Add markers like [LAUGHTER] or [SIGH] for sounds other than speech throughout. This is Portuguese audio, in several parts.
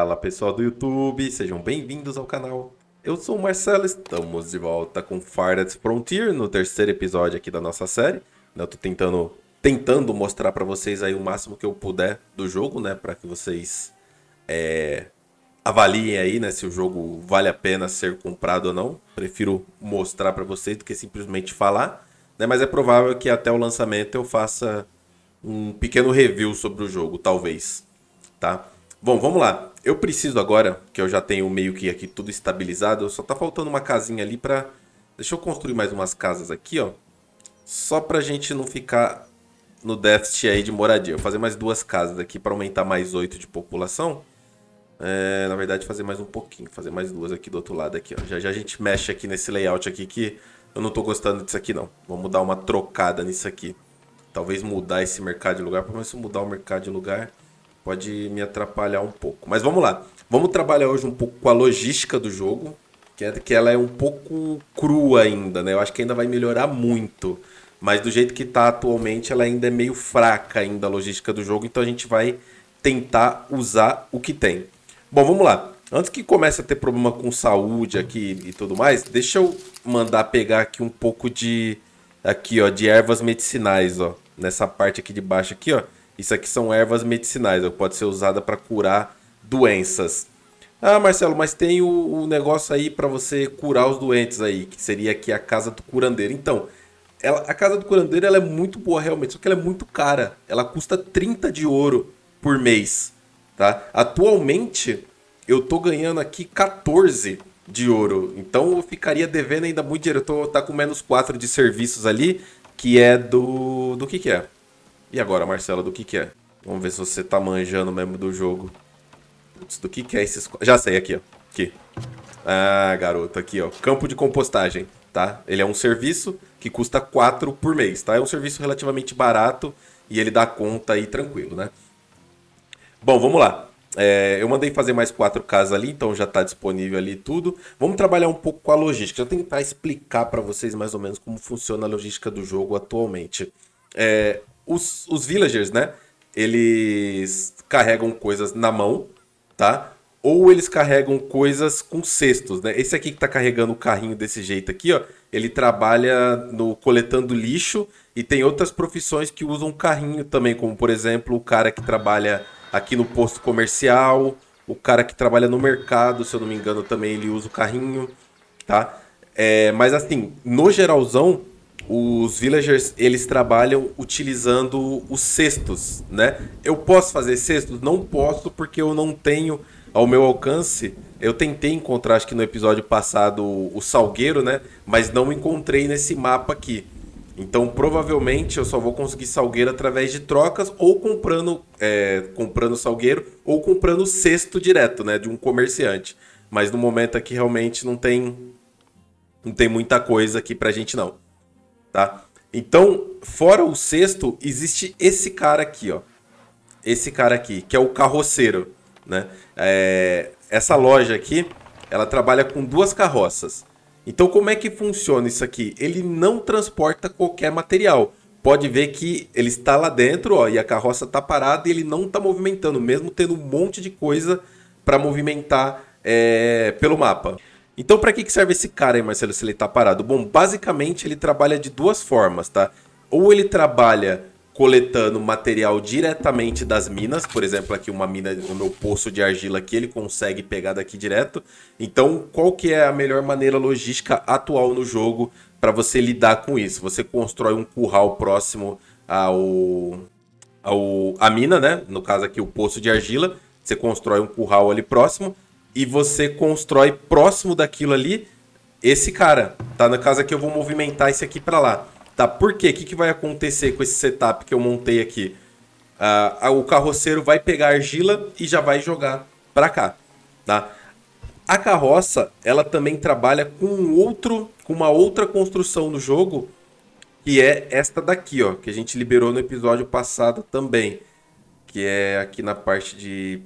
Fala pessoal do YouTube, sejam bem-vindos ao canal. Eu sou o Marcelo, estamos de volta com Farted Frontier no terceiro episódio aqui da nossa série. Eu tô tentando, tentando mostrar para vocês aí o máximo que eu puder do jogo, né, para que vocês é, avaliem aí, né, se o jogo vale a pena ser comprado ou não. Prefiro mostrar para vocês do que simplesmente falar, né, mas é provável que até o lançamento eu faça um pequeno review sobre o jogo, talvez, tá? Bom, vamos lá eu preciso agora, que eu já tenho meio que aqui tudo estabilizado, só tá faltando uma casinha ali pra... Deixa eu construir mais umas casas aqui, ó. Só pra gente não ficar no déficit aí de moradia. Eu vou fazer mais duas casas aqui para aumentar mais oito de população. É, na verdade, fazer mais um pouquinho. Fazer mais duas aqui do outro lado aqui, ó. Já, já a gente mexe aqui nesse layout aqui que eu não tô gostando disso aqui, não. Vamos dar uma trocada nisso aqui. Talvez mudar esse mercado de lugar. Pelo menos mudar o mercado de lugar pode me atrapalhar um pouco. Mas vamos lá. Vamos trabalhar hoje um pouco com a logística do jogo, que, é, que ela é um pouco crua ainda, né? Eu acho que ainda vai melhorar muito. Mas do jeito que está atualmente, ela ainda é meio fraca ainda a logística do jogo, então a gente vai tentar usar o que tem. Bom, vamos lá. Antes que comece a ter problema com saúde aqui e tudo mais, deixa eu mandar pegar aqui um pouco de aqui, ó, de ervas medicinais, ó, nessa parte aqui de baixo aqui, ó isso aqui são ervas medicinais, pode ser usada para curar doenças. Ah, Marcelo, mas tem o, o negócio aí para você curar os doentes aí, que seria aqui a casa do curandeiro. Então, ela, a casa do curandeiro ela é muito boa realmente, só que ela é muito cara. Ela custa 30 de ouro por mês, tá? Atualmente, eu tô ganhando aqui 14 de ouro. Então, eu ficaria devendo ainda muito dinheiro. Eu tô tá com menos 4 de serviços ali, que é do do que que é? E agora, Marcelo, do que que é? Vamos ver se você tá manjando mesmo do jogo. Putz, do que que é esses... Já sei, aqui, ó. Aqui. Ah, garoto, aqui, ó. Campo de compostagem, tá? Ele é um serviço que custa 4 por mês, tá? É um serviço relativamente barato e ele dá conta aí tranquilo, né? Bom, vamos lá. É, eu mandei fazer mais quatro casas ali, então já está disponível ali tudo. Vamos trabalhar um pouco com a logística. Eu tentar explicar para vocês mais ou menos como funciona a logística do jogo atualmente. É, os, os villagers, né? Eles carregam coisas na mão, tá? Ou eles carregam coisas com cestos, né? Esse aqui que tá carregando o carrinho desse jeito aqui, ó, ele trabalha no coletando lixo e tem outras profissões que usam carrinho também, como por exemplo, o cara que trabalha aqui no posto comercial, o cara que trabalha no mercado, se eu não me engano, também ele usa o carrinho, tá? É, mas assim, no geralzão, os villagers eles trabalham utilizando os cestos, né? Eu posso fazer cestos? Não posso porque eu não tenho ao meu alcance. Eu tentei encontrar, acho que no episódio passado, o salgueiro, né? Mas não encontrei nesse mapa aqui. Então provavelmente eu só vou conseguir salgueiro através de trocas ou comprando, é, comprando salgueiro ou comprando cesto direto, né? De um comerciante. Mas no momento aqui realmente não tem, não tem muita coisa aqui pra gente não tá? Então, fora o sexto, existe esse cara aqui, ó. Esse cara aqui, que é o carroceiro, né? É, essa loja aqui, ela trabalha com duas carroças. Então, como é que funciona isso aqui? Ele não transporta qualquer material. Pode ver que ele está lá dentro, ó, e a carroça está parada e ele não está movimentando, mesmo tendo um monte de coisa para movimentar é, pelo mapa. Então, para que, que serve esse cara aí, Marcelo, se ele tá parado? Bom, basicamente ele trabalha de duas formas, tá? Ou ele trabalha coletando material diretamente das minas, por exemplo, aqui uma mina no meu poço de argila que ele consegue pegar daqui direto. Então, qual que é a melhor maneira logística atual no jogo para você lidar com isso? Você constrói um curral próximo ao, ao a mina, né? No caso aqui o poço de argila, você constrói um curral ali próximo e você constrói próximo daquilo ali esse cara. Tá? No caso aqui, eu vou movimentar esse aqui para lá. Tá? Por quê? O que, que vai acontecer com esse setup que eu montei aqui? Ah, o carroceiro vai pegar a argila e já vai jogar para cá. Tá? A carroça, ela também trabalha com outro, com uma outra construção no jogo, que é esta daqui, ó, que a gente liberou no episódio passado também, que é aqui na parte de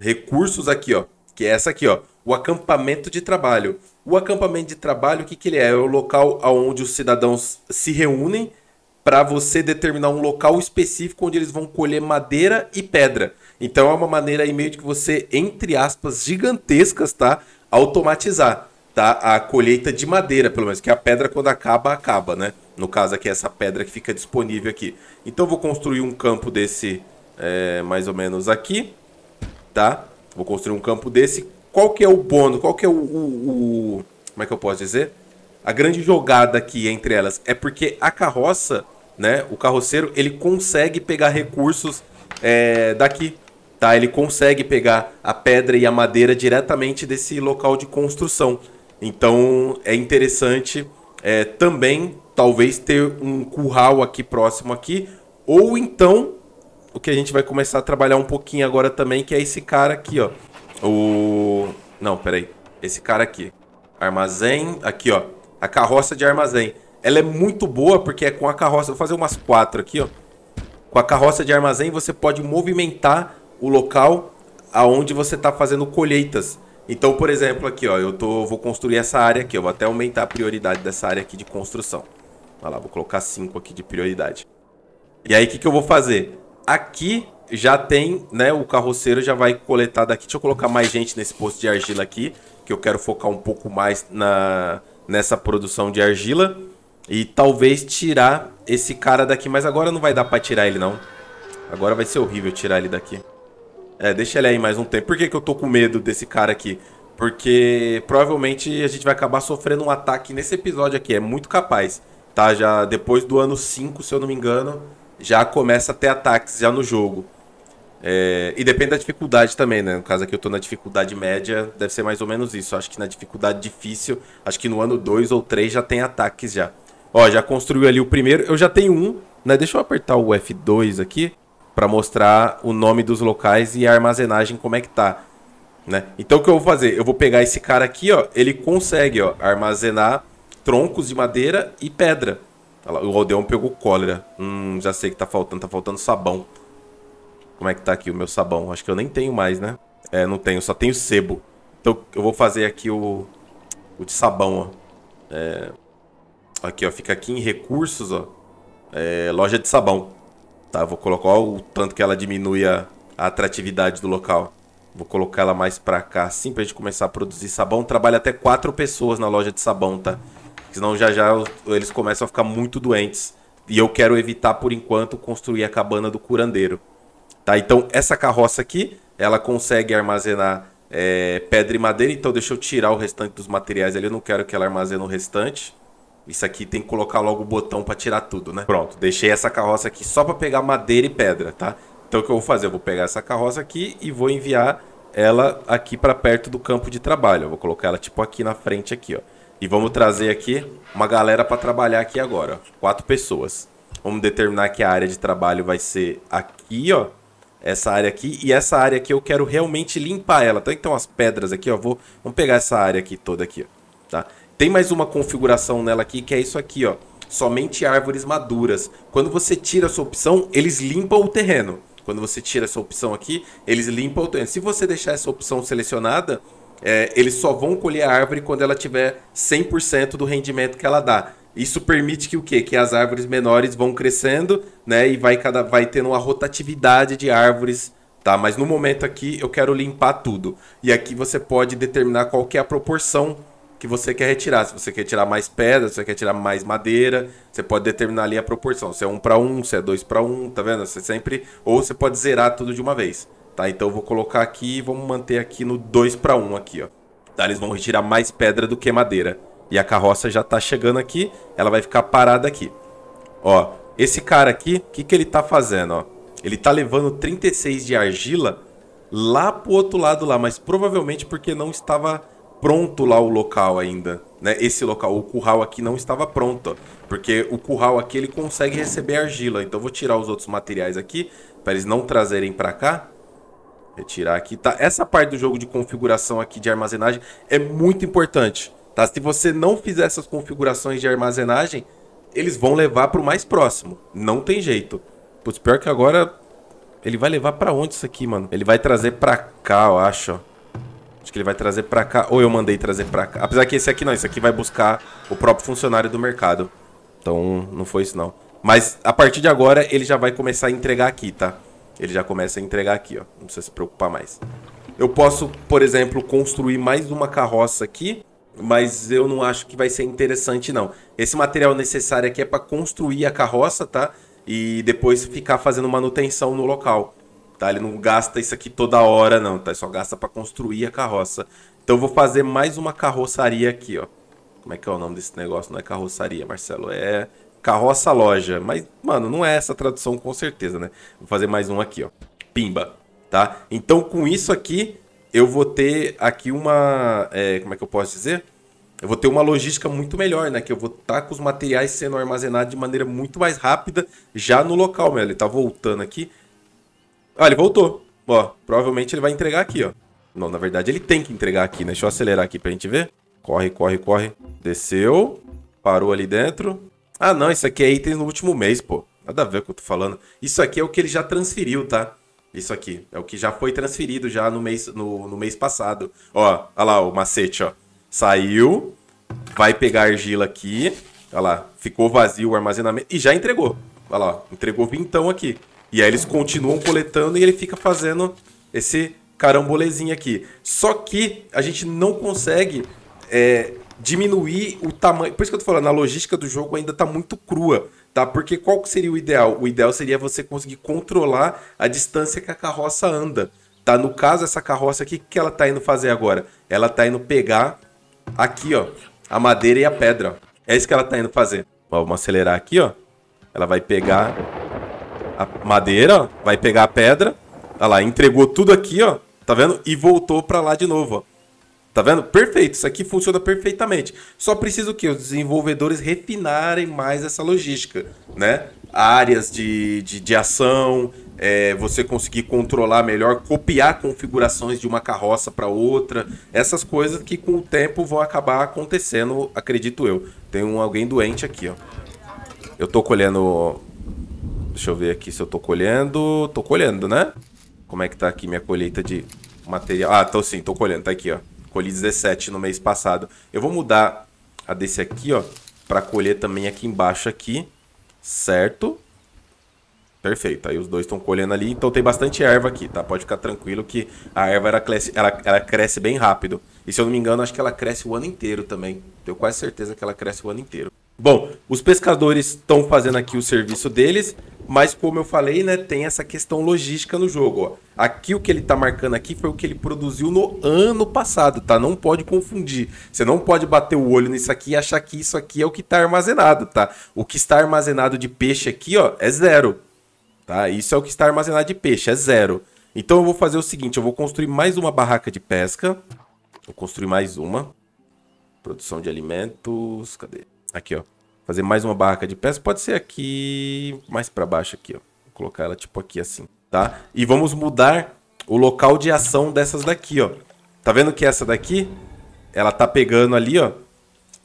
recursos aqui, ó que é essa aqui, ó, o acampamento de trabalho. O acampamento de trabalho, o que, que ele é? É o local onde os cidadãos se reúnem para você determinar um local específico onde eles vão colher madeira e pedra. Então é uma maneira aí meio de que você, entre aspas, gigantescas, tá? Automatizar, tá? A colheita de madeira, pelo menos, que é a pedra quando acaba, acaba, né? No caso aqui é essa pedra que fica disponível aqui. Então eu vou construir um campo desse é, mais ou menos aqui, tá? vou construir um campo desse. Qual que é o bônus? Qual que é o, o, o, Como é que eu posso dizer? A grande jogada aqui entre elas é porque a carroça, né? O carroceiro, ele consegue pegar recursos é, daqui, tá? Ele consegue pegar a pedra e a madeira diretamente desse local de construção. Então é interessante é, também, talvez, ter um curral aqui próximo aqui, ou então o que a gente vai começar a trabalhar um pouquinho agora também, que é esse cara aqui, ó. O. Não, peraí. Esse cara aqui. Armazém. Aqui, ó. A carroça de armazém. Ela é muito boa porque é com a carroça. Vou fazer umas quatro aqui, ó. Com a carroça de armazém você pode movimentar o local aonde você está fazendo colheitas. Então, por exemplo, aqui, ó, eu tô, vou construir essa área aqui. Eu vou até aumentar a prioridade dessa área aqui de construção. Olha lá, vou colocar cinco aqui de prioridade. E aí, o que, que eu vou fazer? aqui já tem, né? O carroceiro já vai coletar daqui. Deixa eu colocar mais gente nesse posto de argila aqui, que eu quero focar um pouco mais na, nessa produção de argila. E talvez tirar esse cara daqui, mas agora não vai dar pra tirar ele, não. Agora vai ser horrível tirar ele daqui. É, deixa ele aí mais um tempo. Por que, que eu tô com medo desse cara aqui? Porque provavelmente a gente vai acabar sofrendo um ataque nesse episódio aqui. É muito capaz, tá? Já depois do ano 5, se eu não me engano, já começa a ter ataques já no jogo. É, e depende da dificuldade também, né? No caso aqui eu tô na dificuldade média, deve ser mais ou menos isso. Acho que na dificuldade difícil, acho que no ano 2 ou 3 já tem ataques já. Ó, já construiu ali o primeiro. Eu já tenho um, né? Deixa eu apertar o F2 aqui para mostrar o nome dos locais e a armazenagem como é que tá, né? Então o que eu vou fazer? Eu vou pegar esse cara aqui, ó. Ele consegue, ó, armazenar troncos de madeira e pedra. O Aldeon pegou cólera. Hum, já sei que tá faltando. Tá faltando sabão. Como é que tá aqui o meu sabão? Acho que eu nem tenho mais, né? É, não tenho. Só tenho sebo. Então eu vou fazer aqui o, o de sabão, ó. É, aqui, ó. Fica aqui em recursos, ó. É, loja de sabão. Tá, eu vou colocar ó, o tanto que ela diminui a, a atratividade do local. Vou colocar ela mais pra cá, assim, pra gente começar a produzir sabão. Trabalha até quatro pessoas na loja de sabão, tá? Senão já já eles começam a ficar muito doentes. E eu quero evitar, por enquanto, construir a cabana do curandeiro. Tá? Então, essa carroça aqui, ela consegue armazenar é, pedra e madeira. Então, deixa eu tirar o restante dos materiais ali. Eu não quero que ela armazene o restante. Isso aqui tem que colocar logo o botão para tirar tudo, né? Pronto, deixei essa carroça aqui só para pegar madeira e pedra, tá? Então, o que eu vou fazer? Eu vou pegar essa carroça aqui e vou enviar ela aqui para perto do campo de trabalho. Eu vou colocar ela tipo aqui na frente aqui, ó. E vamos trazer aqui uma galera para trabalhar aqui agora. Quatro pessoas. Vamos determinar que a área de trabalho vai ser aqui, ó. Essa área aqui. E essa área aqui eu quero realmente limpar ela. Tá? Então as pedras aqui, ó. Vou, vamos pegar essa área aqui toda aqui, ó. Tá? Tem mais uma configuração nela aqui que é isso aqui, ó. Somente árvores maduras. Quando você tira essa opção, eles limpam o terreno. Quando você tira essa opção aqui, eles limpam o terreno. Se você deixar essa opção selecionada, é, eles só vão colher a árvore quando ela tiver 100% do rendimento que ela dá. Isso permite que o quê? Que as árvores menores vão crescendo, né? E vai, cada, vai tendo uma rotatividade de árvores, tá? Mas no momento aqui eu quero limpar tudo. E aqui você pode determinar qual que é a proporção que você quer retirar. Se você quer tirar mais pedra, se você quer tirar mais madeira, você pode determinar ali a proporção. Se é um para um, se é dois para um, tá vendo? Você sempre. Ou você pode zerar tudo de uma vez. Tá, então eu vou colocar aqui e vamos manter aqui no 2 para 1 aqui, ó. Tá, eles vão retirar mais pedra do que madeira. E a carroça já tá chegando aqui, ela vai ficar parada aqui. Ó, esse cara aqui, o que, que ele tá fazendo, ó? Ele tá levando 36 de argila lá pro outro lado lá, mas provavelmente porque não estava pronto lá o local ainda, né? Esse local, o curral aqui não estava pronto, porque o curral aqui ele consegue receber argila. Então eu vou tirar os outros materiais aqui para eles não trazerem para cá Retirar aqui, tá? Essa parte do jogo de configuração aqui de armazenagem é muito importante, tá? Se você não fizer essas configurações de armazenagem, eles vão levar para o mais próximo. Não tem jeito. Putz, pior que agora ele vai levar para onde isso aqui, mano? Ele vai trazer para cá, eu acho. Acho que ele vai trazer para cá. Ou eu mandei trazer para cá. Apesar que esse aqui não, esse aqui vai buscar o próprio funcionário do mercado. Então, não foi isso não. Mas a partir de agora ele já vai começar a entregar aqui, tá? ele já começa a entregar aqui, ó. Não precisa se preocupar mais. Eu posso, por exemplo, construir mais uma carroça aqui, mas eu não acho que vai ser interessante, não. Esse material necessário aqui é para construir a carroça, tá? E depois ficar fazendo manutenção no local, tá? Ele não gasta isso aqui toda hora, não, tá? Ele só gasta para construir a carroça. Então eu vou fazer mais uma carroçaria aqui, ó. Como é que é o nome desse negócio? Não é carroçaria, Marcelo, é carroça loja. Mas, mano, não é essa tradução com certeza, né? Vou fazer mais um aqui, ó. Pimba, tá? Então, com isso aqui, eu vou ter aqui uma. É, como é que eu posso dizer? Eu vou ter uma logística muito melhor, né? Que eu vou estar tá com os materiais sendo armazenados de maneira muito mais rápida já no local, meu. Ele tá voltando aqui. Ah, ele voltou. Ó, provavelmente ele vai entregar aqui, ó. Não, na verdade ele tem que entregar aqui, né? Deixa eu acelerar aqui pra gente ver. Corre, corre, corre. Desceu. Parou ali dentro. Ah, não, isso aqui é itens no último mês, pô. Nada a ver com o que eu tô falando. Isso aqui é o que ele já transferiu, tá? Isso aqui. É o que já foi transferido já no mês, no, no mês passado. Ó, olha lá o macete, ó. Saiu, vai pegar a argila aqui. Olha lá, ficou vazio o armazenamento e já entregou. Olha lá, entregou vintão aqui. E aí eles continuam coletando e ele fica fazendo esse carambolezinho aqui. Só que a gente não consegue é, diminuir o tamanho. Por isso que eu tô falando, a logística do jogo ainda tá muito crua, tá? Porque qual seria o ideal? O ideal seria você conseguir controlar a distância que a carroça anda, tá? No caso, essa carroça aqui, o que ela tá indo fazer agora? Ela tá indo pegar aqui, ó, a madeira e a pedra, É isso que ela tá indo fazer. Ó, vamos acelerar aqui, ó. Ela vai pegar a madeira, ó, vai pegar a pedra. Olha lá, entregou tudo aqui, ó. Tá vendo? E voltou pra lá de novo, ó. Tá vendo? Perfeito, isso aqui funciona perfeitamente. Só precisa o que? Os desenvolvedores refinarem mais essa logística, né? Áreas de, de, de ação, é, você conseguir controlar melhor, copiar configurações de uma carroça para outra, essas coisas que com o tempo vão acabar acontecendo, acredito eu. Tem um, alguém doente aqui, ó. Eu tô colhendo... Deixa eu ver aqui se eu tô colhendo... Tô colhendo, né? Como é que tá aqui minha colheita de material? Ah, tô sim, tô colhendo, tá aqui, ó colhi 17 no mês passado. Eu vou mudar a desse aqui, ó, para colher também aqui embaixo aqui, certo? Perfeito, aí os dois estão colhendo ali, então tem bastante erva aqui, tá? Pode ficar tranquilo que a erva ela cresce, ela, ela cresce bem rápido. E se eu não me engano, acho que ela cresce o ano inteiro também. Tenho quase certeza que ela cresce o ano inteiro. Bom, os pescadores estão fazendo aqui o serviço deles, mas como eu falei, né, tem essa questão logística no jogo. Ó. Aqui o que ele está marcando aqui foi o que ele produziu no ano passado, tá? Não pode confundir. Você não pode bater o olho nisso aqui e achar que isso aqui é o que está armazenado, tá? O que está armazenado de peixe aqui, ó, é zero. Tá? Isso é o que está armazenado de peixe, é zero. Então eu vou fazer o seguinte, eu vou construir mais uma barraca de pesca. Vou construir mais uma. Produção de alimentos, cadê? Aqui, ó. Fazer mais uma barraca de peças. Pode ser aqui, mais para baixo aqui, ó. Vou colocar ela tipo aqui assim, tá? E vamos mudar o local de ação dessas daqui, ó. Tá vendo que essa daqui, ela tá pegando ali, ó.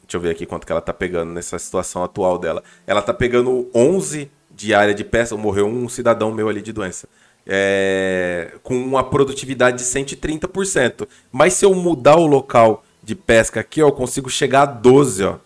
Deixa eu ver aqui quanto que ela tá pegando nessa situação atual dela. Ela tá pegando 11 de área de peça. Morreu um cidadão meu ali de doença. É, com uma produtividade de 130%. Mas se eu mudar o local de pesca aqui, ó, eu consigo chegar a 12, ó.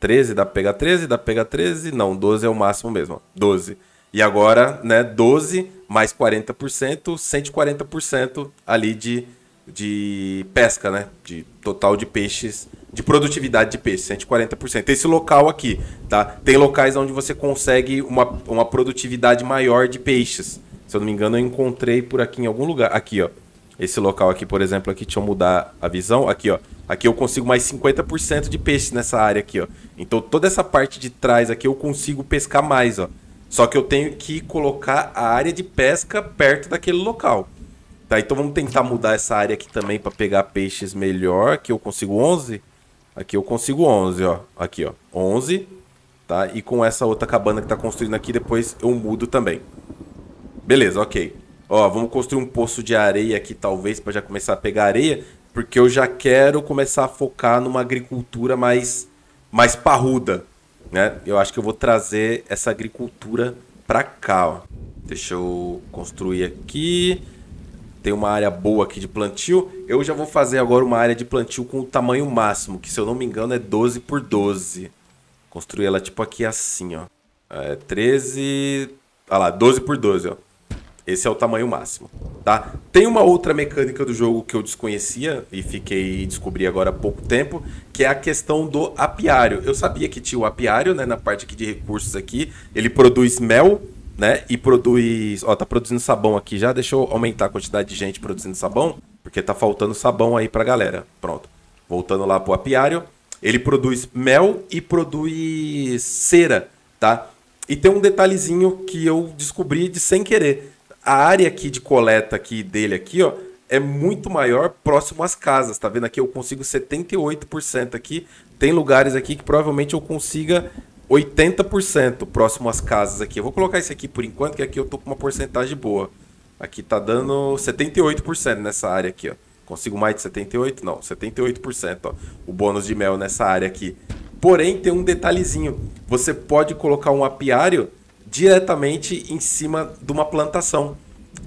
13, dá pra pegar 13, dá pra pegar 13. Não, 12 é o máximo mesmo, 12. E agora, né, 12 mais 40%, 140% ali de, de pesca, né? De total de peixes, de produtividade de peixes, 140%. Esse local aqui, tá? Tem locais onde você consegue uma, uma produtividade maior de peixes. Se eu não me engano, eu encontrei por aqui em algum lugar. Aqui, ó. Esse local aqui, por exemplo, aqui, deixa eu mudar a visão. Aqui, ó. Aqui eu consigo mais 50% de peixes nessa área aqui, ó. Então toda essa parte de trás aqui eu consigo pescar mais, ó. Só que eu tenho que colocar a área de pesca perto daquele local. Tá, então vamos tentar mudar essa área aqui também para pegar peixes melhor. Aqui eu consigo 11. Aqui eu consigo 11, ó. Aqui, ó. 11. Tá? E com essa outra cabana que tá construindo aqui, depois eu mudo também. Beleza, ok. Ó, vamos construir um poço de areia aqui, talvez, para já começar a pegar areia, porque eu já quero começar a focar numa agricultura mais, mais parruda, né? Eu acho que eu vou trazer essa agricultura para cá, ó. Deixa eu construir aqui. Tem uma área boa aqui de plantio. Eu já vou fazer agora uma área de plantio com o tamanho máximo, que se eu não me engano é 12 por 12. Construir ela tipo aqui assim, ó. É 13... Ah lá, 12 por 12, ó. Esse é o tamanho máximo, tá? Tem uma outra mecânica do jogo que eu desconhecia e fiquei descobri agora há pouco tempo, que é a questão do apiário. Eu sabia que tinha o apiário, né, na parte aqui de recursos aqui, ele produz mel, né, e produz, ó, tá produzindo sabão aqui já, deixa eu aumentar a quantidade de gente produzindo sabão, porque tá faltando sabão aí pra galera. Pronto. Voltando lá pro apiário, ele produz mel e produz cera, tá? E tem um detalhezinho que eu descobri de sem querer a área aqui de coleta aqui dele aqui, ó, é muito maior próximo às casas, tá vendo aqui? Eu consigo 78% aqui. Tem lugares aqui que provavelmente eu consiga 80% próximo às casas aqui. Eu vou colocar esse aqui por enquanto, que aqui eu tô com uma porcentagem boa. Aqui tá dando 78% nessa área aqui, ó. Consigo mais de 78? Não, 78%, ó. O bônus de mel nessa área aqui. Porém, tem um detalhezinho. Você pode colocar um apiário diretamente em cima de uma plantação.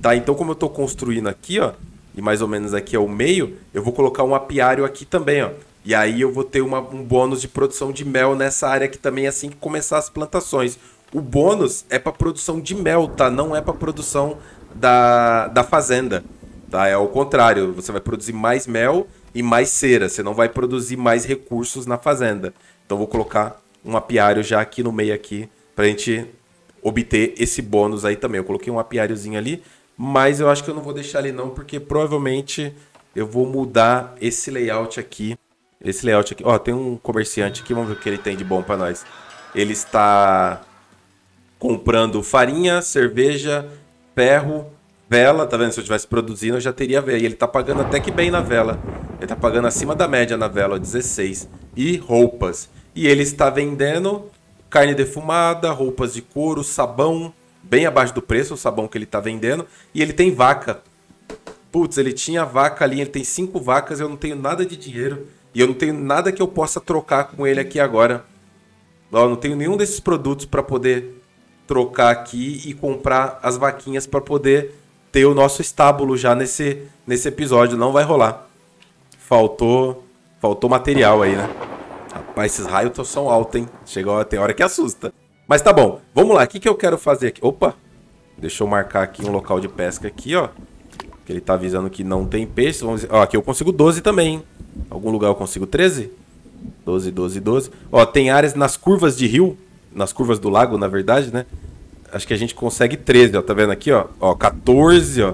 Tá? Então, como eu estou construindo aqui, ó, e mais ou menos aqui é o meio, eu vou colocar um apiário aqui também, ó. E aí eu vou ter uma, um bônus de produção de mel nessa área aqui também, assim que começar as plantações. O bônus é para produção de mel, tá? Não é para produção da, da fazenda, tá? É ao contrário, você vai produzir mais mel e mais cera, você não vai produzir mais recursos na fazenda. Então vou colocar um apiário já aqui no meio aqui, a gente obter esse bônus aí também. Eu coloquei um apiáriozinho ali, mas eu acho que eu não vou deixar ali não, porque provavelmente eu vou mudar esse layout aqui. Esse layout aqui. Ó, tem um comerciante aqui, vamos ver o que ele tem de bom para nós. Ele está comprando farinha, cerveja, ferro, vela, tá vendo? Se eu tivesse produzindo, eu já teria vela. E ele tá pagando até que bem na vela. Ele tá pagando acima da média na vela, ó, 16. E roupas. E ele está vendendo carne defumada, roupas de couro, sabão, bem abaixo do preço, o sabão que ele está vendendo, e ele tem vaca. Putz, ele tinha vaca ali, ele tem cinco vacas, eu não tenho nada de dinheiro e eu não tenho nada que eu possa trocar com ele aqui agora. Eu não tenho nenhum desses produtos para poder trocar aqui e comprar as vaquinhas para poder ter o nosso estábulo já nesse, nesse episódio. Não vai rolar. Faltou, faltou material aí, né? Mas esses raios são altos, hein? Chega, tem hora que assusta. Mas tá bom, vamos lá. O que, que eu quero fazer aqui? Opa! Deixa eu marcar aqui um local de pesca aqui, ó. Que ele tá avisando que não tem peixe. Vamos... Ó, aqui eu consigo 12 também, hein? Algum lugar eu consigo 13? 12, 12, 12. Ó, tem áreas nas curvas de rio. Nas curvas do lago, na verdade, né? Acho que a gente consegue 13, ó. Tá vendo aqui, ó? Ó, 14, ó.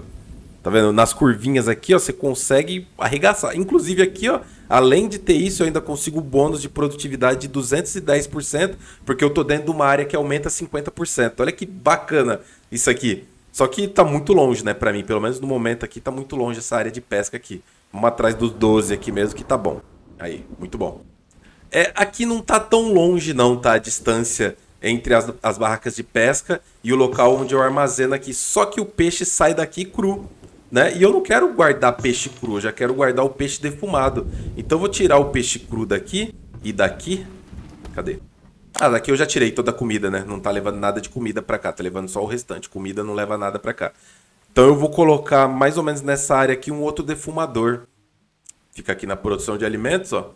Tá vendo? Nas curvinhas aqui, ó, você consegue arregaçar. Inclusive aqui, ó, além de ter isso, eu ainda consigo bônus de produtividade de 210%, porque eu tô dentro de uma área que aumenta 50%. Olha que bacana isso aqui. Só que tá muito longe, né, para mim, pelo menos no momento aqui tá muito longe essa área de pesca aqui. Vamos atrás dos 12 aqui mesmo que tá bom. Aí, muito bom. É, aqui não tá tão longe não, tá, a distância entre as, as barracas de pesca e o local onde eu armazeno aqui. Só que o peixe sai daqui cru né? E eu não quero guardar peixe cru, eu já quero guardar o peixe defumado. Então eu vou tirar o peixe cru daqui e daqui. Cadê? Ah, daqui eu já tirei toda a comida, né? Não tá levando nada de comida pra cá, tá levando só o restante. Comida não leva nada pra cá. Então eu vou colocar mais ou menos nessa área aqui um outro defumador. Fica aqui na produção de alimentos, ó.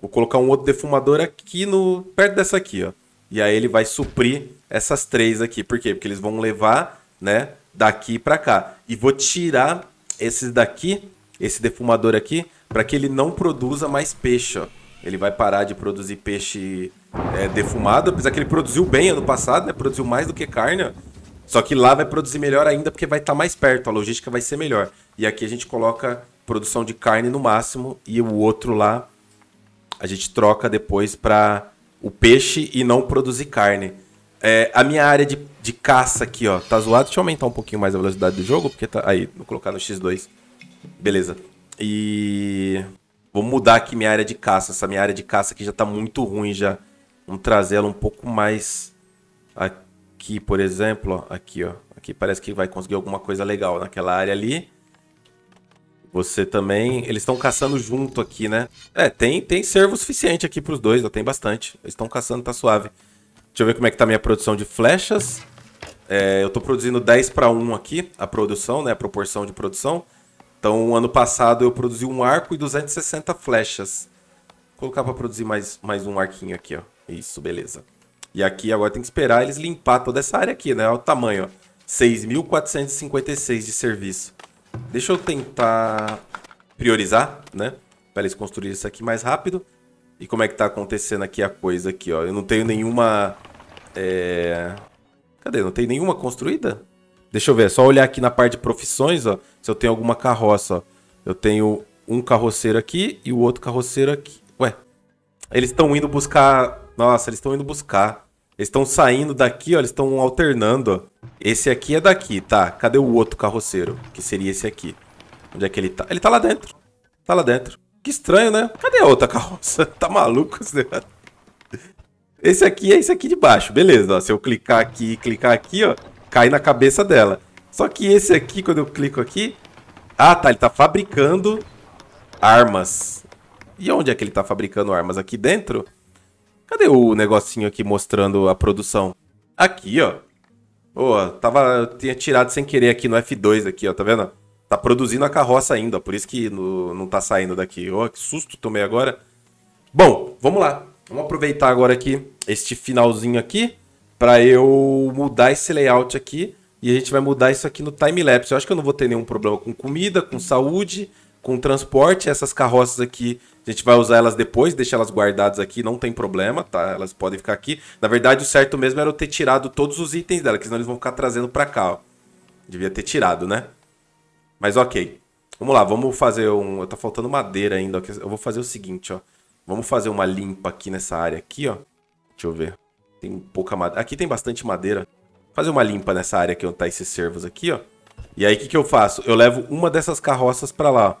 Vou colocar um outro defumador aqui no perto dessa aqui, ó. E aí ele vai suprir essas três aqui. Por quê? Porque eles vão levar, né, daqui pra cá e vou tirar esse daqui, esse defumador aqui, para que ele não produza mais peixe, ó. Ele vai parar de produzir peixe é, defumado, apesar que ele produziu bem ano passado, né? Produziu mais do que carne, ó. Só que lá vai produzir melhor ainda porque vai estar tá mais perto, a logística vai ser melhor. E aqui a gente coloca produção de carne no máximo e o outro lá a gente troca depois para o peixe e não produzir carne. É, a minha área de, de caça aqui, ó, tá zoada. Deixa eu aumentar um pouquinho mais a velocidade do jogo, porque tá. Aí, vou colocar no X2. Beleza. E. Vou mudar aqui minha área de caça. Essa minha área de caça aqui já tá muito ruim já. Vamos trazer ela um pouco mais. Aqui, por exemplo, ó. Aqui, ó. Aqui parece que vai conseguir alguma coisa legal naquela área ali. Você também. Eles estão caçando junto aqui, né? É, tem, tem servo suficiente aqui pros dois, ó, tem bastante. Eles estão caçando, tá suave. Deixa eu ver como é que tá a minha produção de flechas. É, eu tô produzindo 10 para 1 aqui, a produção, né? A proporção de produção. Então, ano passado eu produzi um arco e 260 flechas. Vou colocar para produzir mais, mais um arquinho aqui, ó. Isso, beleza. E aqui agora tem que esperar eles limpar toda essa área aqui, né? Olha o tamanho, ó. 6.456 de serviço. Deixa eu tentar priorizar, né? Para eles construírem isso aqui mais rápido. E como é que tá acontecendo aqui a coisa aqui, ó. Eu não tenho nenhuma é... Cadê? Não tem nenhuma construída? Deixa eu ver, é só olhar aqui na parte de profissões, ó. Se eu tenho alguma carroça, ó. Eu tenho um carroceiro aqui e o outro carroceiro aqui. Ué, eles estão indo buscar... Nossa, eles estão indo buscar. Eles estão saindo daqui, ó. Eles estão alternando, ó. Esse aqui é daqui, tá. Cadê o outro carroceiro? Que seria esse aqui. Onde é que ele tá? Ele tá lá dentro. Tá lá dentro. Que estranho, né? Cadê a outra carroça? [LAUGHS] Tá maluco? Esse aqui é esse aqui de baixo, beleza. Ó, se eu clicar aqui e clicar aqui, ó, cai na cabeça dela. Só que esse aqui, quando eu clico aqui... Ah, tá, ele tá fabricando armas. E onde é que ele tá fabricando armas? Aqui dentro? Cadê o negocinho aqui mostrando a produção? Aqui, ó. Ô, oh, tava... tinha tirado sem querer aqui no F2 aqui, ó, tá vendo? Tá produzindo a carroça ainda, ó, por isso que no, não tá saindo daqui. Ó, oh, que susto tomei agora. Bom, vamos lá. Vamos aproveitar agora aqui este finalzinho aqui para eu mudar esse layout aqui e a gente vai mudar isso aqui no time lapse. Eu acho que eu não vou ter nenhum problema com comida, com saúde, com transporte. Essas carroças aqui, a gente vai usar elas depois, deixar elas guardadas aqui, não tem problema, tá? Elas podem ficar aqui. Na verdade, o certo mesmo era eu ter tirado todos os itens dela, que senão eles vão ficar trazendo para cá, ó. Devia ter tirado, né? Mas ok. Vamos lá, vamos fazer um... Tá faltando madeira ainda. Eu vou fazer o seguinte, ó. Vamos fazer uma limpa aqui nessa área aqui, ó. Deixa eu ver. Tem pouca madeira. Aqui tem bastante madeira. Vou fazer uma limpa nessa área aqui onde tá esses servos aqui, ó. E aí o que, que eu faço? Eu levo uma dessas carroças para lá.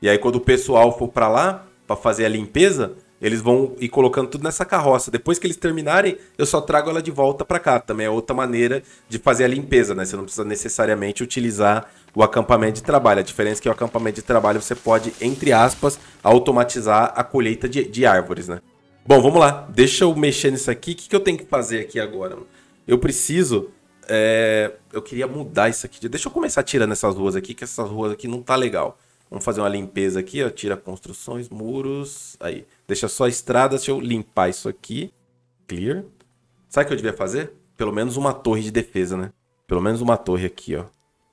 E aí quando o pessoal for para lá para fazer a limpeza, eles vão ir colocando tudo nessa carroça. Depois que eles terminarem, eu só trago ela de volta para cá. Também é outra maneira de fazer a limpeza, né? Você não precisa necessariamente utilizar o acampamento de trabalho. A diferença é que o acampamento de trabalho você pode, entre aspas, automatizar a colheita de, de árvores, né? Bom, vamos lá. Deixa eu mexer nisso aqui. O que, que eu tenho que fazer aqui agora? Eu preciso... É... Eu queria mudar isso aqui. Deixa eu começar tirando essas ruas aqui, que essas ruas aqui não tá legal. Vamos fazer uma limpeza aqui, ó. Tira construções, muros. Aí. Deixa só a estrada, deixa eu limpar isso aqui. Clear. Sabe o que eu devia fazer? Pelo menos uma torre de defesa, né? Pelo menos uma torre aqui, ó.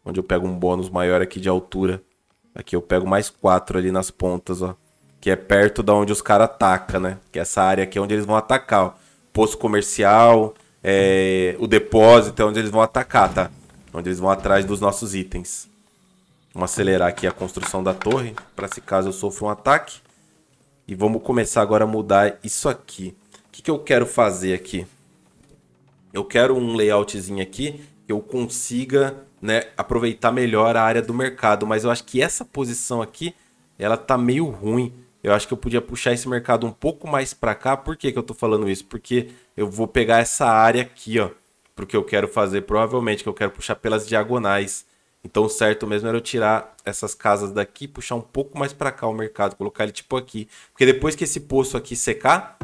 Onde eu pego um bônus maior aqui de altura. Aqui eu pego mais quatro ali nas pontas, ó. Que é perto da onde os caras atacam, né? Que é essa área aqui é onde eles vão atacar, ó. Posto comercial, é... o depósito é onde eles vão atacar, tá? Onde eles vão atrás dos nossos itens. Vamos acelerar aqui a construção da torre, para se caso eu sofra um ataque. E vamos começar agora a mudar isso aqui. O que, que eu quero fazer aqui? Eu quero um layoutzinho aqui que eu consiga né, aproveitar melhor a área do mercado. Mas eu acho que essa posição aqui, ela tá meio ruim. Eu acho que eu podia puxar esse mercado um pouco mais para cá. Por que, que eu tô falando isso? Porque eu vou pegar essa área aqui, ó. Porque eu quero fazer, provavelmente, que eu quero puxar pelas diagonais. Então o certo mesmo era eu tirar essas casas daqui, puxar um pouco mais para cá o mercado, colocar ele tipo aqui. Porque depois que esse poço aqui secar,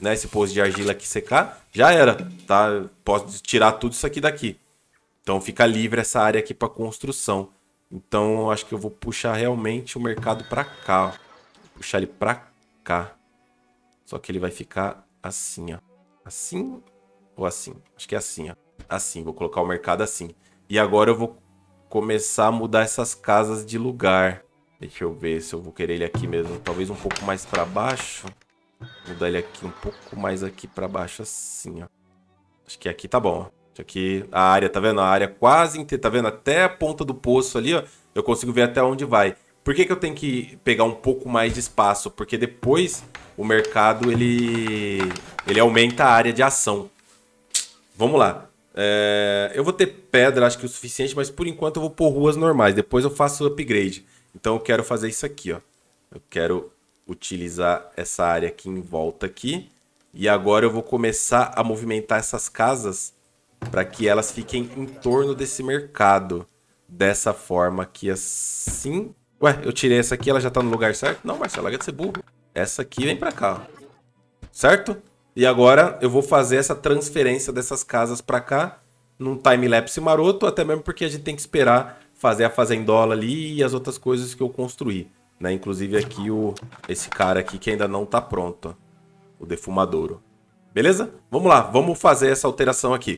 né, esse poço de argila aqui secar, já era, tá? posso tirar tudo isso aqui daqui. Então fica livre essa área aqui para construção. Então acho que eu vou puxar realmente o mercado para cá, ó. Puxar ele para cá. Só que ele vai ficar assim, ó. Assim ou assim? Acho que é assim, ó. Assim, vou colocar o mercado assim. E agora eu vou começar a mudar essas casas de lugar. Deixa eu ver se eu vou querer ele aqui mesmo. Talvez um pouco mais para baixo. Vou mudar ele aqui um pouco mais aqui para baixo, assim, ó. Acho que aqui tá bom. aqui, a área, tá vendo? A área quase inteira, tá vendo? Até a ponta do poço ali, ó. Eu consigo ver até onde vai. Por que, que eu tenho que pegar um pouco mais de espaço? Porque depois o mercado, ele, ele aumenta a área de ação. Vamos lá. É, eu vou ter pedra, acho que o suficiente, mas por enquanto eu vou pôr ruas normais. Depois eu faço o upgrade. Então eu quero fazer isso aqui, ó. Eu quero utilizar essa área aqui em volta aqui. E agora eu vou começar a movimentar essas casas para que elas fiquem em torno desse mercado. Dessa forma aqui, assim. Ué, eu tirei essa aqui, ela já tá no lugar certo? Não, Marcelo, larga de ser burro. Essa aqui vem para cá, ó. Certo? E agora eu vou fazer essa transferência dessas casas para cá num time-lapse maroto, até mesmo porque a gente tem que esperar fazer a fazendola ali e as outras coisas que eu construí. Né? Inclusive aqui o esse cara aqui que ainda não está pronto, o defumadouro. Beleza? Vamos lá, vamos fazer essa alteração aqui.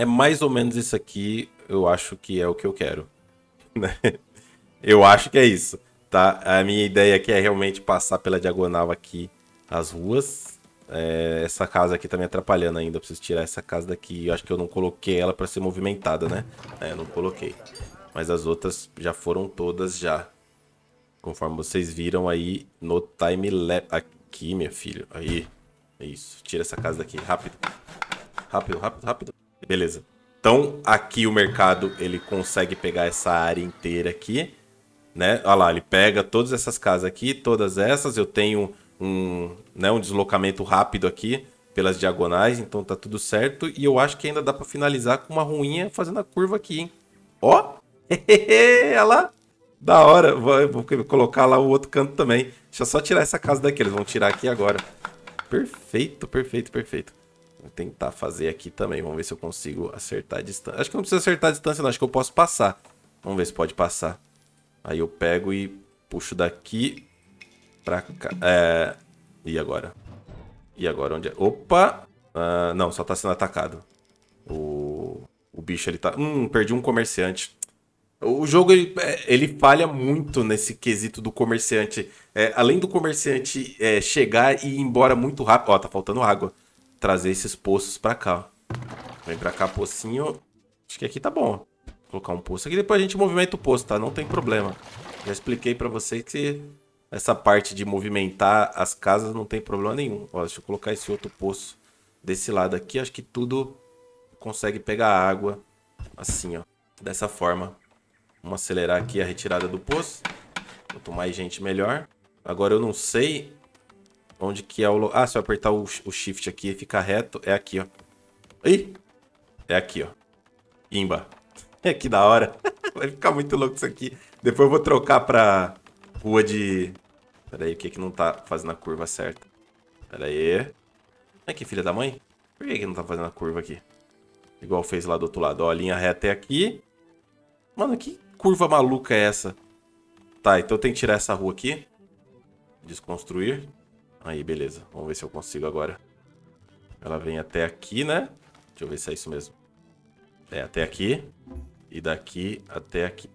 é mais ou menos isso aqui, eu acho que é o que eu quero. [LAUGHS] Né? eu acho que é isso, tá? A minha ideia aqui é realmente passar pela diagonal aqui as ruas. É, essa casa aqui tá me atrapalhando ainda, eu preciso tirar essa casa daqui. Eu acho que eu não coloquei ela para ser movimentada, né? É, não coloquei. Mas as outras já foram todas já. Conforme vocês viram aí no time lap Aqui, minha filha. Aí. É isso. Tira essa casa daqui. Rápido. Rápido, rápido, rápido. Beleza. Então, aqui o mercado, ele consegue pegar essa área inteira aqui, né? Olha lá, ele pega todas essas casas aqui, todas essas. Eu tenho um, né, um deslocamento rápido aqui pelas diagonais, então tá tudo certo. E eu acho que ainda dá para finalizar com uma ruinha fazendo a curva aqui, hein? Ó! [LAUGHS] Olha lá! Da hora! Vou, vou colocar lá o outro canto também. Deixa eu só tirar essa casa daqui, eles vão tirar aqui agora. Perfeito, perfeito, perfeito. Vou tentar fazer aqui também. Vamos ver se eu consigo acertar a distância. Acho que não precisa acertar a distância, não. Acho que eu posso passar. Vamos ver se pode passar. Aí eu pego e puxo daqui pra cá. É... E agora? E agora onde é? Opa! Ah, não, só tá sendo atacado. O, o bicho, ele tá... Hum, perdi um comerciante. O jogo, ele, é, ele falha muito nesse quesito do comerciante. É, além do comerciante é, chegar e ir embora muito rápido... Ó, tá faltando água trazer esses poços pra cá. Vem pra cá, pocinho. Acho que aqui tá bom. Vou colocar um poço aqui, depois a gente movimenta o poço, tá? Não tem problema. Já expliquei pra vocês que essa parte de movimentar as casas não tem problema nenhum. Ó, deixa eu colocar esse outro poço desse lado aqui. Acho que tudo consegue pegar água assim, ó. Dessa forma. Vamos acelerar aqui a retirada do poço. Quanto mais gente, melhor. Agora eu não sei Onde que é o... Ah, se eu apertar o, o shift aqui e ficar reto, é aqui, ó. Ih! É aqui, ó. Imba. É [LAUGHS] que da hora. [LAUGHS] Vai ficar muito louco isso aqui. Depois eu vou trocar pra rua de... Pera aí, o que que não tá fazendo a curva certa? Pera aí. É que filha da mãe? Por que que não tá fazendo a curva aqui? Igual fez lá do outro lado. Ó, a linha reta é aqui. Mano, que curva maluca é essa? Tá, então tem que tirar essa rua aqui. Desconstruir. Aí, beleza. Vamos ver se eu consigo agora. Ela vem até aqui, né? Deixa eu ver se é isso mesmo. É, até aqui. E daqui até aqui.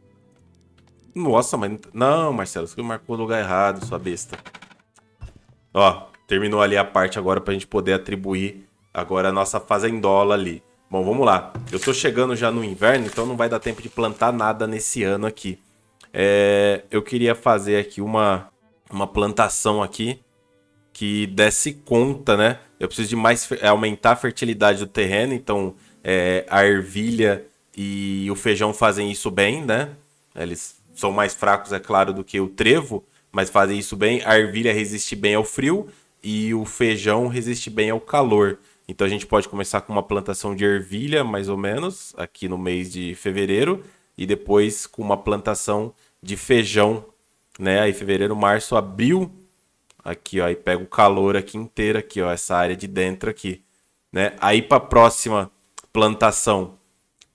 Nossa, mas... Não, Marcelo, você marcou o lugar errado, sua besta. Ó, terminou ali a parte agora pra gente poder atribuir agora a nossa fazendola ali. Bom, vamos lá. Eu tô chegando já no inverno, então não vai dar tempo de plantar nada nesse ano aqui. É, eu queria fazer aqui uma, uma plantação aqui que desse conta, né? Eu preciso de mais aumentar a fertilidade do terreno, então é, a ervilha e o feijão fazem isso bem, né? Eles são mais fracos, é claro, do que o trevo, mas fazem isso bem. A ervilha resiste bem ao frio e o feijão resiste bem ao calor. Então a gente pode começar com uma plantação de ervilha, mais ou menos, aqui no mês de fevereiro, e depois com uma plantação de feijão, né? Aí fevereiro, março, abril, Aqui, ó, e pega o calor aqui inteiro, aqui, ó, essa área de dentro aqui, né? Aí para a próxima plantação,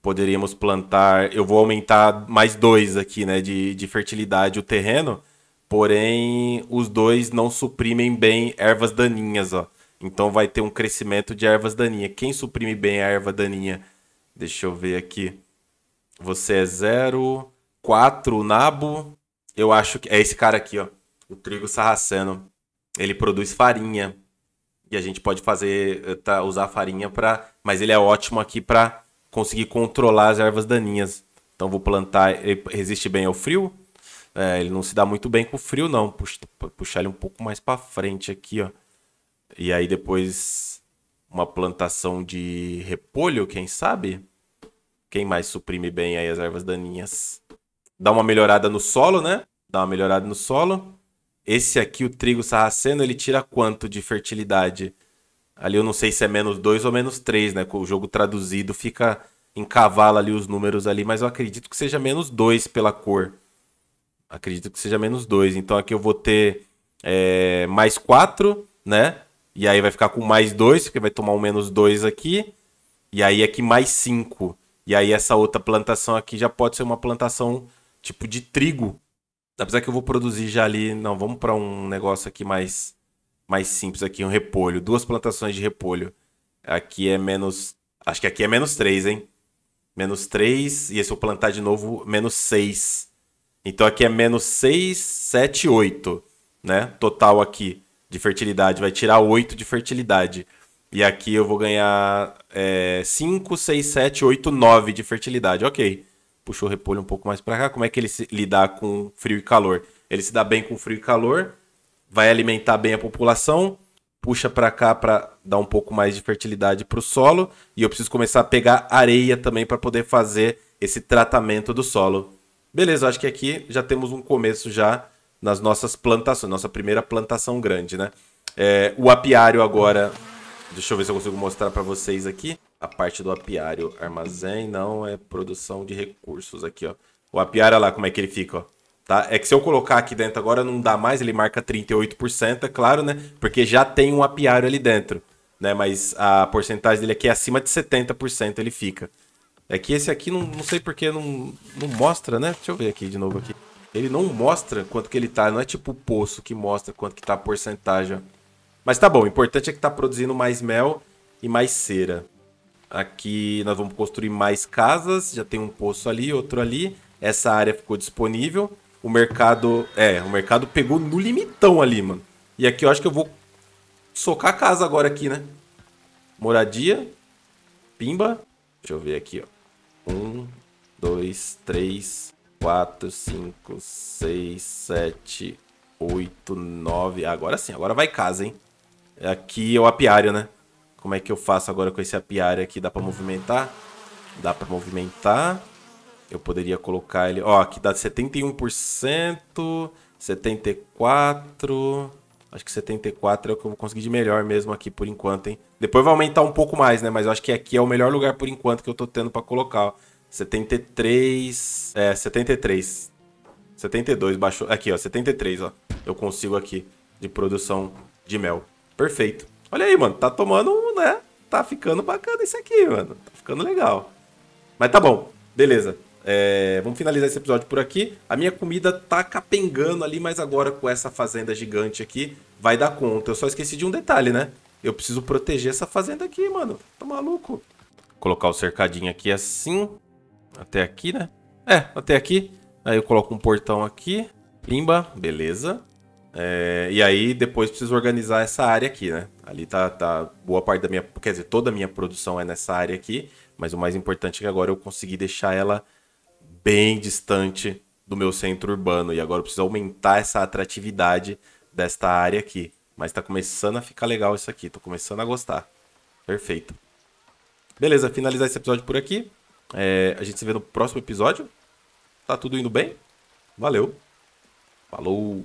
poderíamos plantar, eu vou aumentar mais dois aqui, né, de, de fertilidade o terreno, porém os dois não suprimem bem ervas daninhas, ó. Então vai ter um crescimento de ervas daninhas. Quem suprime bem a erva daninha? Deixa eu ver aqui. Você é 0, 4, nabo. Eu acho que é esse cara aqui, ó. O trigo sarraceno ele produz farinha e a gente pode fazer eh, tá, usar farinha para, mas ele é ótimo aqui para conseguir controlar as ervas daninhas. Então vou plantar, ele eh, resiste bem ao frio. É, ele não se dá muito bem com o frio não. Puxa, puxar ele um pouco mais para frente aqui, ó. E aí depois uma plantação de repolho, quem sabe? Quem mais suprime bem aí as ervas daninhas? Dá uma melhorada no solo, né? Dá uma melhorada no solo. Esse aqui, o trigo sarraceno, ele tira quanto de fertilidade? Ali eu não sei se é menos 2 ou menos 3, né? Com o jogo traduzido fica cavalo ali os números ali, mas eu acredito que seja menos 2 pela cor. Acredito que seja menos 2. Então aqui eu vou ter é, mais 4, né? E aí vai ficar com mais 2, porque vai tomar um menos 2 aqui. E aí aqui mais 5. E aí essa outra plantação aqui já pode ser uma plantação tipo de trigo, Apesar que eu vou produzir já ali. Não, vamos para um negócio aqui mais, mais simples aqui, um repolho. Duas plantações de repolho. Aqui é menos. Acho que aqui é menos 3, hein? Menos 3. E se eu plantar de novo, menos 6. Então aqui é menos 6, 7, 8. Né? Total aqui de fertilidade. Vai tirar 8 de fertilidade. E aqui eu vou ganhar é, 5, 6, 7, 8, 9 de fertilidade. Ok puxou o repolho um pouco mais para cá. Como é que ele se lidar com frio e calor? Ele se dá bem com frio e calor, vai alimentar bem a população, puxa para cá para dar um pouco mais de fertilidade para o solo e eu preciso começar a pegar areia também para poder fazer esse tratamento do solo. Beleza, acho que aqui já temos um começo já nas nossas plantações, nossa primeira plantação grande, né? É, o apiário agora, deixa eu ver se eu consigo mostrar para vocês aqui a parte do apiário. Armazém não é produção de recursos aqui, ó. O apiário, olha lá como é que ele fica, ó. Tá? É que se eu colocar aqui dentro agora não dá mais, ele marca 38%, é claro, né? Porque já tem um apiário ali dentro, né? Mas a porcentagem dele aqui é acima de 70% ele fica. É que esse aqui, não, não sei porque não, não mostra, né? Deixa eu ver aqui de novo aqui. Ele não mostra quanto que ele tá, não é tipo o poço que mostra quanto que tá a porcentagem. Mas tá bom, o importante é que tá produzindo mais mel e mais cera. Aqui nós vamos construir mais casas, já tem um poço ali, outro ali. Essa área ficou disponível. O mercado, é, o mercado pegou no limitão ali, mano. E aqui eu acho que eu vou socar a casa agora aqui, né? Moradia, pimba. Deixa eu ver aqui, ó. Um, dois, três, quatro, cinco, seis, sete, oito, nove. Agora sim, agora vai casa, hein? É aqui é o apiário, né? Como é que eu faço agora com esse apiário aqui? Dá pra movimentar? Dá pra movimentar. Eu poderia colocar ele... Ó, aqui dá 71%, 74%... Acho que 74 é o que eu vou conseguir de melhor mesmo aqui por enquanto, hein? Depois vai aumentar um pouco mais, né? Mas eu acho que aqui é o melhor lugar por enquanto que eu tô tendo pra colocar, ó. 73... É, 73. 72, baixou... Aqui, ó, 73, ó. Eu consigo aqui de produção de mel. Perfeito. Olha aí, mano. Tá tomando um né? Tá ficando bacana isso aqui, mano. Tá ficando legal. Mas tá bom, beleza. É, vamos finalizar esse episódio por aqui. A minha comida tá capengando ali, mas agora com essa fazenda gigante aqui, vai dar conta. Eu só esqueci de um detalhe, né? Eu preciso proteger essa fazenda aqui, mano. Tá maluco? Colocar o cercadinho aqui assim. Até aqui, né? É, até aqui. Aí eu coloco um portão aqui. Pimba, beleza. É, e aí depois preciso organizar essa área aqui, né? Ali tá, tá boa parte da minha, quer dizer, toda a minha produção é nessa área aqui, mas o mais importante é que agora eu consegui deixar ela bem distante do meu centro urbano e agora eu preciso aumentar essa atratividade desta área aqui. Mas tá começando a ficar legal isso aqui, tô começando a gostar. Perfeito. Beleza, finalizar esse episódio por aqui. É, a gente se vê no próximo episódio. Tá tudo indo bem? Valeu. Falou.